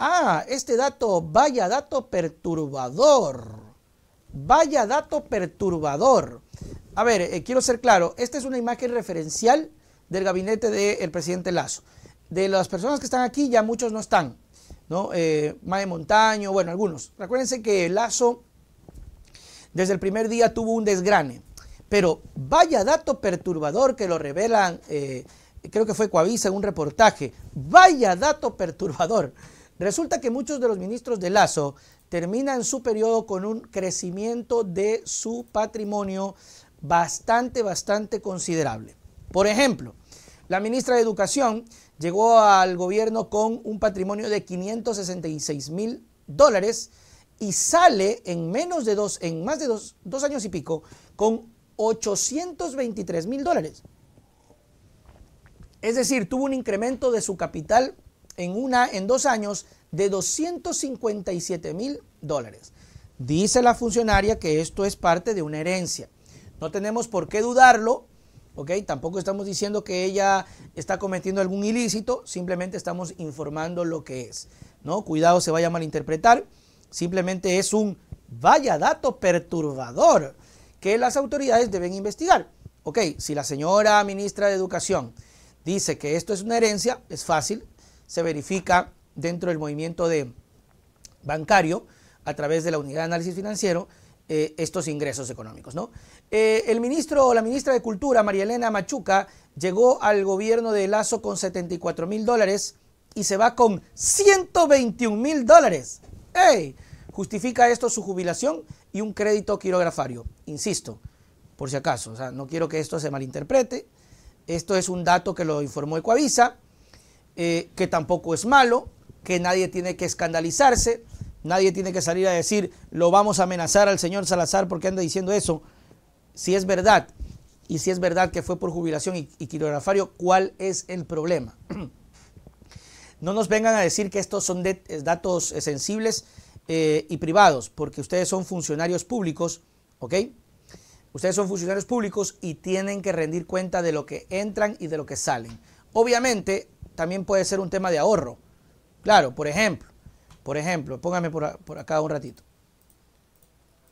Ah, este dato, vaya dato perturbador. Vaya dato perturbador. A ver, eh, quiero ser claro, esta es una imagen referencial del gabinete del presidente Lazo. De las personas que están aquí, ya muchos no están, ¿no? Eh, Mae Montaño, bueno, algunos. Recuérdense que Lazo desde el primer día tuvo un desgrane, pero vaya dato perturbador que lo revelan, eh, creo que fue Coavisa en un reportaje, vaya dato perturbador. Resulta que muchos de los ministros de Lazo terminan su periodo con un crecimiento de su patrimonio bastante, bastante considerable. Por ejemplo, la ministra de Educación llegó al gobierno con un patrimonio de 566 mil dólares y sale en menos de dos, en más de dos, dos años y pico, con 823 mil dólares. Es decir, tuvo un incremento de su capital en, una, en dos años de 257 mil dólares. Dice la funcionaria que esto es parte de una herencia. No tenemos por qué dudarlo, ¿ok? Tampoco estamos diciendo que ella está cometiendo algún ilícito, simplemente estamos informando lo que es, ¿no? Cuidado, se vaya a malinterpretar, simplemente es un vaya dato perturbador que las autoridades deben investigar. Ok, si la señora ministra de Educación dice que esto es una herencia, es fácil, se verifica dentro del movimiento de bancario a través de la unidad de análisis financiero eh, estos ingresos económicos. ¿no? Eh, el ministro o la ministra de Cultura, María Elena Machuca, llegó al gobierno de Lazo con 74 mil dólares y se va con 121 mil dólares. ¡Ey! Justifica esto su jubilación y un crédito quirografario. Insisto, por si acaso, o sea, no quiero que esto se malinterprete. Esto es un dato que lo informó Ecoavisa. Eh, que tampoco es malo, que nadie tiene que escandalizarse, nadie tiene que salir a decir, lo vamos a amenazar al señor Salazar porque anda diciendo eso. Si es verdad, y si es verdad que fue por jubilación y, y quirografario, ¿cuál es el problema? no nos vengan a decir que estos son eh, datos eh, sensibles y privados, porque ustedes son funcionarios públicos, ¿ok? Ustedes son funcionarios públicos y tienen que rendir cuenta de lo que entran y de lo que salen. Obviamente, también puede ser un tema de ahorro. Claro, por ejemplo, por ejemplo, póngame por, acá un ratito.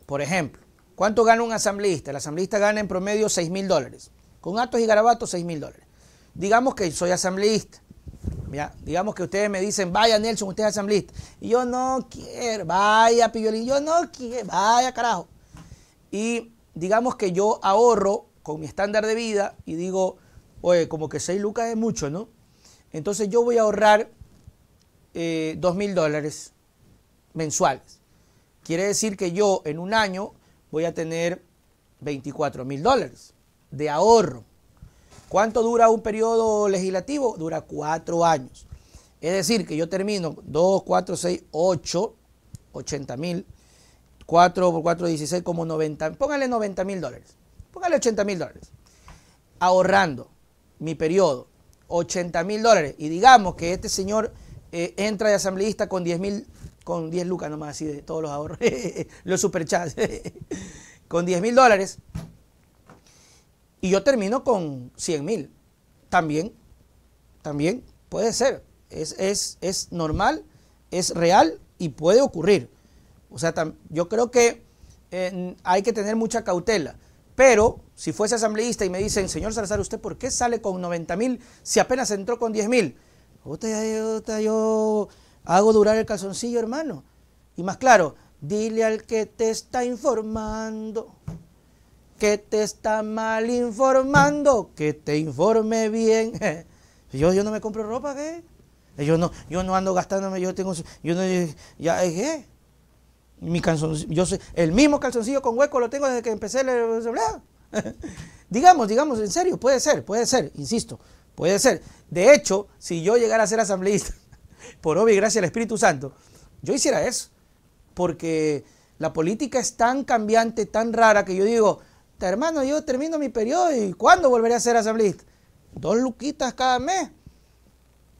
Por ejemplo, ¿cuánto gana un asambleísta? El asambleísta gana en promedio 6 mil dólares. Con atos y garabatos, 6 mil dólares. Digamos que soy asambleísta. digamos que ustedes me dicen, vaya Nelson, usted es asambleísta. Y yo no quiero, vaya Piolín, yo no quiero, vaya carajo. Y digamos que yo ahorro con mi estándar de vida y digo, oye, como que 6 lucas es mucho, ¿no? Entonces yo voy a ahorrar eh, dos mil dólares mensuales. Quiere decir que yo en un año voy a tener 24 mil dólares de ahorro. ¿Cuánto dura un periodo legislativo? Dura cuatro años. Es decir, que yo termino 2, 4, 6, 8, 80 mil, 4 por 4, 16, como 90, póngale 90 mil dólares, póngale 80 mil dólares, ahorrando mi periodo 80 mil dólares. Y digamos que este señor eh, entra de asambleísta con 10 mil, con 10 lucas nomás, así de todos los ahorros, los superchats, con 10 mil dólares. Y yo termino con 100 mil. También, también puede ser. Es, es, normal, es real y puede ocurrir. O sea, yo creo que eh, hay que tener mucha cautela. Pero si fuese asambleísta y me dicen, señor Salazar, ¿usted por qué sale con 90 mil si apenas entró con 10 mil? Yo, yo hago durar el calzoncillo, hermano. Y más claro, dile al que te está informando, que te está mal informando, que te informe bien. Yo, yo no me compro ropa, ¿qué? Yo no, yo no ando gastándome, yo tengo, yo no, ya, ¿qué? Mi calzoncillo, yo soy, el mismo calzoncillo con hueco lo tengo desde que empecé la asamblea. digamos, digamos, en serio, puede ser, puede ser, insisto, puede ser. De hecho, si yo llegara a ser asambleísta, por obvio y gracia al Espíritu Santo, yo hiciera eso. Porque la política es tan cambiante, tan rara, que yo digo, hermano, yo termino mi periodo y ¿cuándo volveré a ser asambleísta? Dos luquitas cada mes.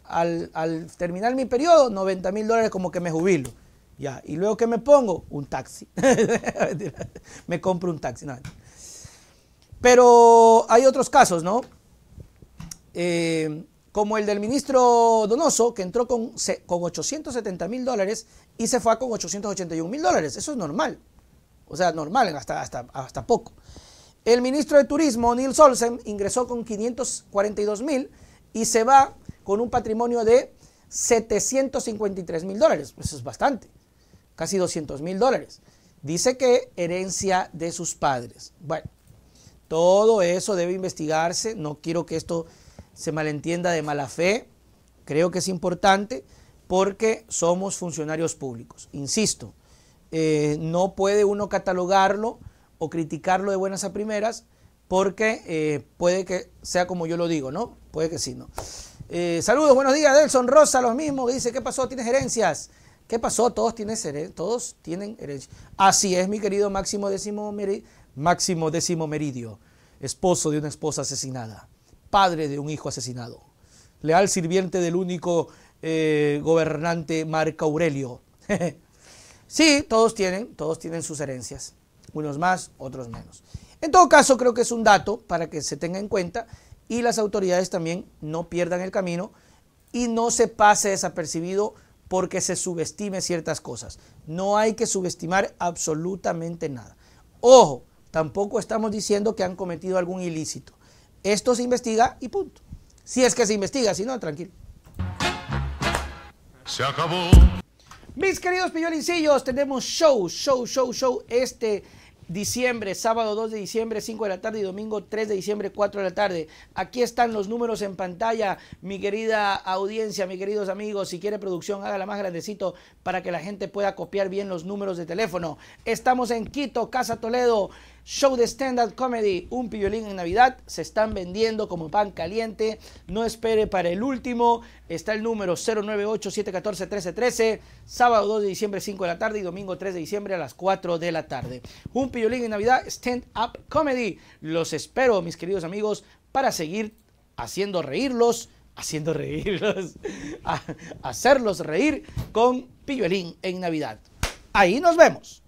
al terminar mi periodo, 90 mil dólares como que me jubilo. Ya, y luego que me pongo un taxi. me compro un taxi. Pero hay otros casos, ¿no? Eh, como el del ministro Donoso, que entró con, con 870 mil dólares y se fue con 881 mil dólares. Eso es normal. O sea, normal, hasta, hasta, hasta poco. El ministro de Turismo, Neil Solsen, ingresó con 542 mil y se va con un patrimonio de 753 mil dólares. Eso es bastante casi 200 mil dólares. Dice que herencia de sus padres. Bueno, todo eso debe investigarse. No quiero que esto se malentienda de mala fe. Creo que es importante porque somos funcionarios públicos. Insisto, eh, no puede uno catalogarlo o criticarlo de buenas a primeras porque eh, puede que sea como yo lo digo, ¿no? Puede que sí, ¿no? Eh, saludos, buenos días, Delson Rosa, los mismos, dice, ¿qué pasó? ¿Tienes herencias? ¿Qué pasó? Todos tienen, herencia. Todos tienen Así es, mi querido Máximo décimo, Máximo décimo Meridio, esposo de una esposa asesinada, padre de un hijo asesinado, leal sirviente del único eh, gobernante Marco Aurelio. sí, todos tienen, todos tienen sus herencias, unos más, otros menos. En todo caso, creo que es un dato para que se tenga en cuenta y las autoridades también no pierdan el camino y no se pase desapercibido porque se subestime ciertas cosas. No hay que subestimar absolutamente nada. Ojo, tampoco estamos diciendo que han cometido algún ilícito. Esto se investiga y punto. Si es que se investiga, si no, tranquilo. Se acabó. Mis queridos pillolincillos, tenemos show, show, show, show este diciembre, sábado 2 de diciembre, 5 de la tarde y domingo 3 de diciembre, 4 de la tarde. Aquí están los números en pantalla, mi querida audiencia, mis queridos amigos. Si quiere producción, hágala más grandecito para que la gente pueda copiar bien los números de teléfono. Estamos en Quito, Casa Toledo show de stand-up comedy, un pillolín en Navidad, se están vendiendo como pan caliente. No espere para el último. Está el número 0987141313, 1313 sábado 2 de diciembre 5 de la tarde y domingo 3 de diciembre a las 4 de la tarde. Un pillolín en Navidad, stand-up comedy. Los espero, mis queridos amigos, para seguir haciendo reírlos haciendo reírlos, hacerlos reír con pillolín en Navidad. Ahí nos vemos.